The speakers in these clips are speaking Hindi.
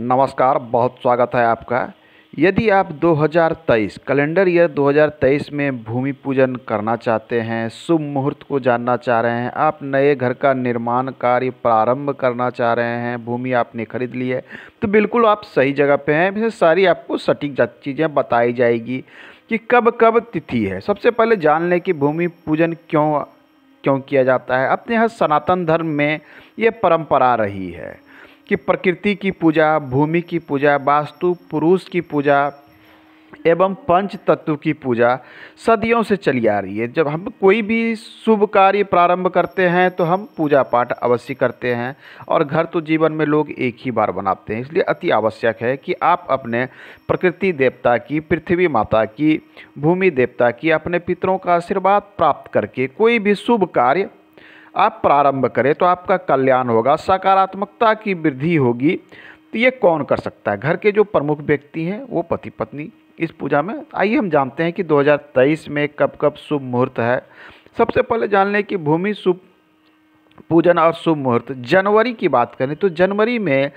नमस्कार बहुत स्वागत है आपका यदि आप 2023 कैलेंडर ईयर 2023 में भूमि पूजन करना चाहते हैं शुभ मुहूर्त को जानना चाह रहे हैं आप नए घर का निर्माण कार्य प्रारंभ करना चाह रहे हैं भूमि आपने खरीद ली है तो बिल्कुल आप सही जगह पे हैं इसमें सारी आपको सटीक चीज़ें बताई जाएगी कि कब कब तिथि है सबसे पहले जान लें कि भूमि पूजन क्यों क्यों किया जाता है अपने यहाँ सनातन धर्म में ये परंपरा रही है कि प्रकृति की पूजा भूमि की पूजा वास्तु पुरुष की पूजा एवं पंच तत्व की पूजा सदियों से चली आ रही है जब हम कोई भी शुभ कार्य प्रारंभ करते हैं तो हम पूजा पाठ अवश्य करते हैं और घर तो जीवन में लोग एक ही बार बनाते हैं इसलिए अति आवश्यक है कि आप अपने प्रकृति देवता की पृथ्वी माता की भूमि देवता की अपने पितरों का आशीर्वाद प्राप्त करके कोई भी शुभ कार्य आप प्रारंभ करें तो आपका कल्याण होगा सकारात्मकता की वृद्धि होगी तो ये कौन कर सकता है घर के जो प्रमुख व्यक्ति हैं वो पति पत्नी इस पूजा में आइए हम जानते हैं कि 2023 में कब कब शुभ मुहूर्त है सबसे पहले जान लें कि भूमि शुभ पूजन और शुभ मुहूर्त जनवरी की बात करें तो जनवरी में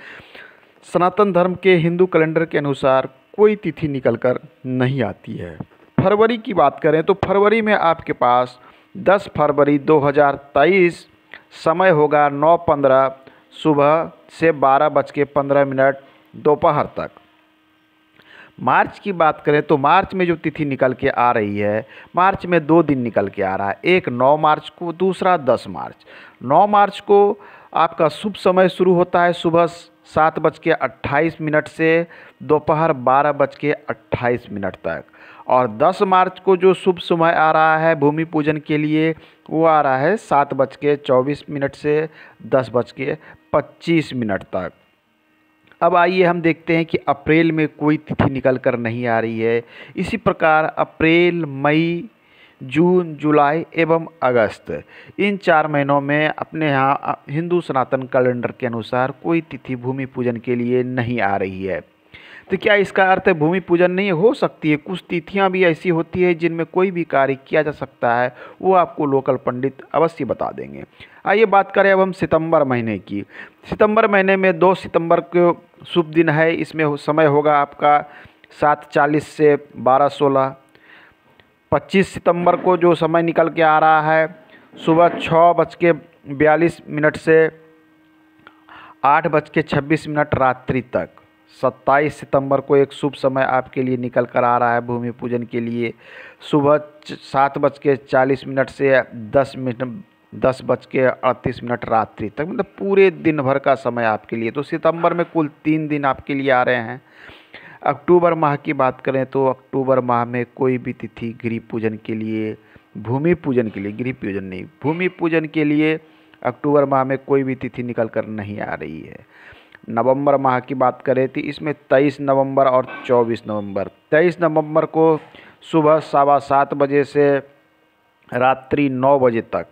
सनातन धर्म के हिंदू कैलेंडर के अनुसार कोई तिथि निकल कर नहीं आती है फरवरी की बात करें तो फरवरी में आपके पास 10 फरवरी 2023 समय होगा नौ पंद्रह सुबह से बारह बज के पंद्रह मिनट दोपहर तक मार्च की बात करें तो मार्च में जो तिथि निकल के आ रही है मार्च में दो दिन निकल के आ रहा है एक नौ मार्च को दूसरा दस मार्च नौ मार्च को आपका शुभ समय शुरू होता है सुबह सात बज के अट्ठाईस मिनट से दोपहर बारह बज के अट्ठाईस मिनट तक और 10 मार्च को जो शुभ समय आ रहा है भूमि पूजन के लिए वो आ रहा है सात बज के चौबीस मिनट से दस बज के पच्चीस मिनट तक अब आइए हम देखते हैं कि अप्रैल में कोई तिथि निकल कर नहीं आ रही है इसी प्रकार अप्रैल मई जून जुलाई एवं अगस्त इन चार महीनों में अपने यहाँ हिंदू सनातन कैलेंडर के अनुसार कोई तिथि भूमि पूजन के लिए नहीं आ रही है तो क्या इसका अर्थ भूमि पूजन नहीं हो सकती है कुछ तिथियाँ भी ऐसी होती है जिनमें कोई भी कार्य किया जा सकता है वो आपको लोकल पंडित अवश्य बता देंगे आइए बात करें अब हम सितंबर महीने की सितंबर महीने में दो सितंबर को शुभ दिन है इसमें समय होगा आपका सात चालीस से बारह सोलह पच्चीस सितंबर को जो समय निकल के आ रहा है सुबह छः बज के बयालीस मिनट से आठ बज के छब्बीस मिनट रात्रि तक सत्ताईस सितंबर को एक शुभ समय आपके लिए निकल कर आ रहा है भूमि पूजन के लिए सुबह सात बज के चालीस मिनट से दस मिनट दस बज के अड़तीस मिनट रात्रि तक मतलब पूरे दिन भर का समय आपके लिए तो सितंबर में कुल तीन दिन आपके लिए आ रहे हैं अक्टूबर माह की बात करें तो अक्टूबर माह में कोई भी तिथि गृह पूजन के लिए भूमि पूजन के लिए गृह पूजन नहीं भूमि पूजन के लिए अक्टूबर माह में कोई भी तिथि निकल कर नहीं आ रही है नवंबर माह की बात करें तो इसमें 23 नवंबर और 24 नवंबर 23 नवंबर को सुबह सवा सात बजे से रात्रि नौ बजे तक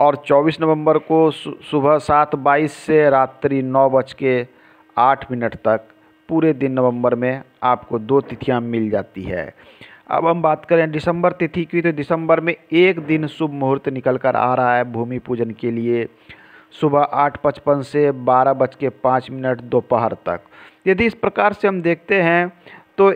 और 24 नवंबर को सुबह सात बाईस से रात्रि नौ बज के आठ मिनट तक पूरे दिन नवंबर में आपको दो तिथियां मिल जाती है अब हम बात करें दिसंबर तिथि की तो दिसंबर में एक दिन शुभ मुहूर्त निकल कर आ रहा है भूमि पूजन के लिए सुबह आठ पचपन से बारह बज के पाँच मिनट दोपहर तक यदि इस प्रकार से हम देखते हैं तो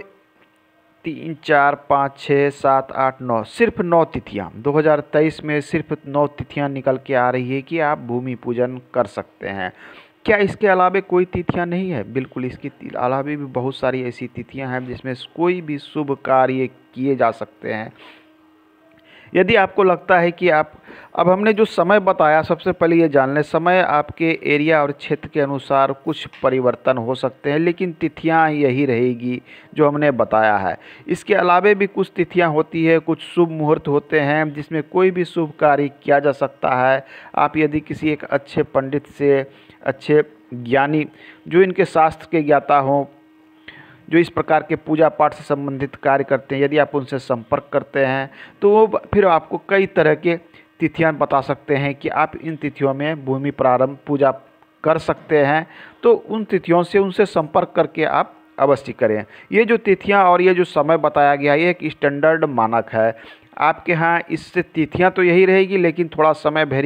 तीन चार पाँच छः सात आठ नौ सिर्फ नौ तिथियां 2023 में सिर्फ नौ तिथियां निकल के आ रही है कि आप भूमि पूजन कर सकते हैं क्या इसके अलावा कोई तिथियां नहीं है बिल्कुल इसके अलावा भी बहुत सारी ऐसी तिथियां हैं जिसमें कोई भी शुभ कार्य किए जा सकते हैं यदि आपको लगता है कि आप अब हमने जो समय बताया सबसे पहले ये जान लें समय आपके एरिया और क्षेत्र के अनुसार कुछ परिवर्तन हो सकते हैं लेकिन तिथियां यही रहेगी जो हमने बताया है इसके अलावे भी कुछ तिथियां होती है कुछ शुभ मुहूर्त होते हैं जिसमें कोई भी शुभ कार्य किया जा सकता है आप यदि किसी एक अच्छे पंडित से अच्छे ज्ञानी जो इनके शास्त्र के ज्ञाता हों जो इस प्रकार के पूजा पाठ से संबंधित कार्य करते हैं यदि आप उनसे संपर्क करते हैं तो वो फिर आपको कई तरह के तिथियाँ बता सकते हैं कि आप इन तिथियों में भूमि प्रारंभ पूजा कर सकते हैं तो उन तिथियों से उनसे संपर्क करके आप अवश्य करें ये जो तिथियाँ और ये जो समय बताया गया है ये एक स्टैंडर्ड मानक है आपके यहाँ इससे तिथियाँ तो यही रहेगी लेकिन थोड़ा समय वेरी